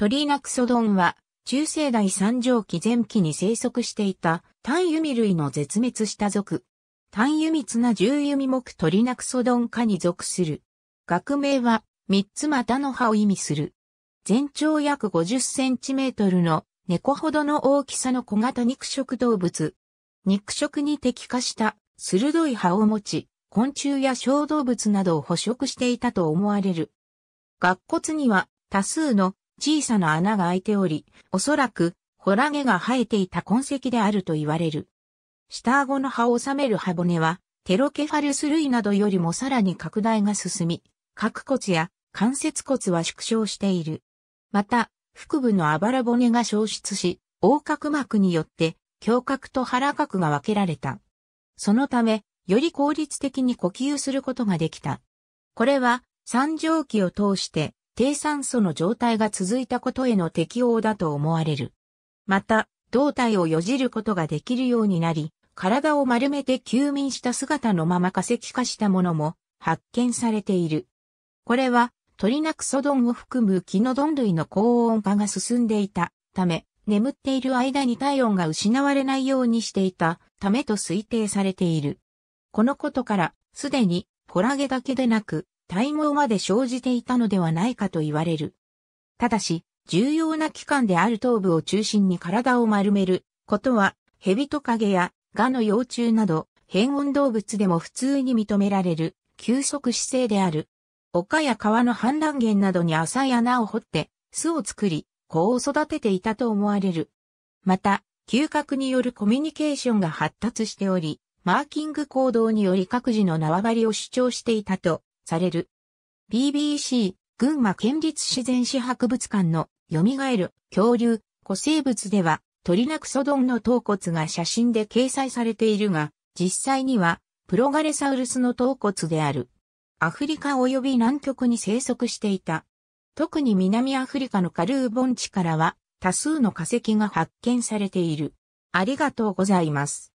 トリーナクソドンは、中世代三畳紀前期に生息していた、単弓類の絶滅した族。単弓綱十弓目トーナクソドン科に属する。学名は、三つ股の葉を意味する。全長約50センチメートルの猫ほどの大きさの小型肉食動物。肉食に適化した鋭い葉を持ち、昆虫や小動物などを捕食していたと思われる。学骨には多数の小さな穴が開いており、おそらく、ホラゲが生えていた痕跡であると言われる。下顎の葉を収める歯骨は、テロケファルス類などよりもさらに拡大が進み、角骨や関節骨は縮小している。また、腹部のあばら骨が消失し、横隔膜によって胸郭と腹角が分けられた。そのため、より効率的に呼吸することができた。これは、三畳期を通して低酸素の状態が続いたことへの適応だと思われる。また、胴体をよじることができるようになり、体を丸めて休眠した姿のまま化石化したものも発見されている。これはトリナクソドンを含むキノドン類の高温化が進んでいたため、眠っている間に体温が失われないようにしていたためと推定されている。このことから、すでにコラゲだけでなく、体毛まで生じていたのではないかと言われる。ただし、重要な器官である頭部を中心に体を丸めることは、蛇とトカゲやガの幼虫など、変温動物でも普通に認められる、休息姿勢である。丘や川の氾濫源などに浅い穴を掘って、巣を作り、子を育てていたと思われる。また、嗅覚によるコミュニケーションが発達しており、マーキング行動により各自の縄張りを主張していたとされる。BBC 群馬県立自然史博物館の蘇る恐竜古生物では鳥ナクソドンの頭骨が写真で掲載されているが、実際にはプロガレサウルスの頭骨である。アフリカ及び南極に生息していた。特に南アフリカのカルー盆地からは多数の化石が発見されている。ありがとうございます。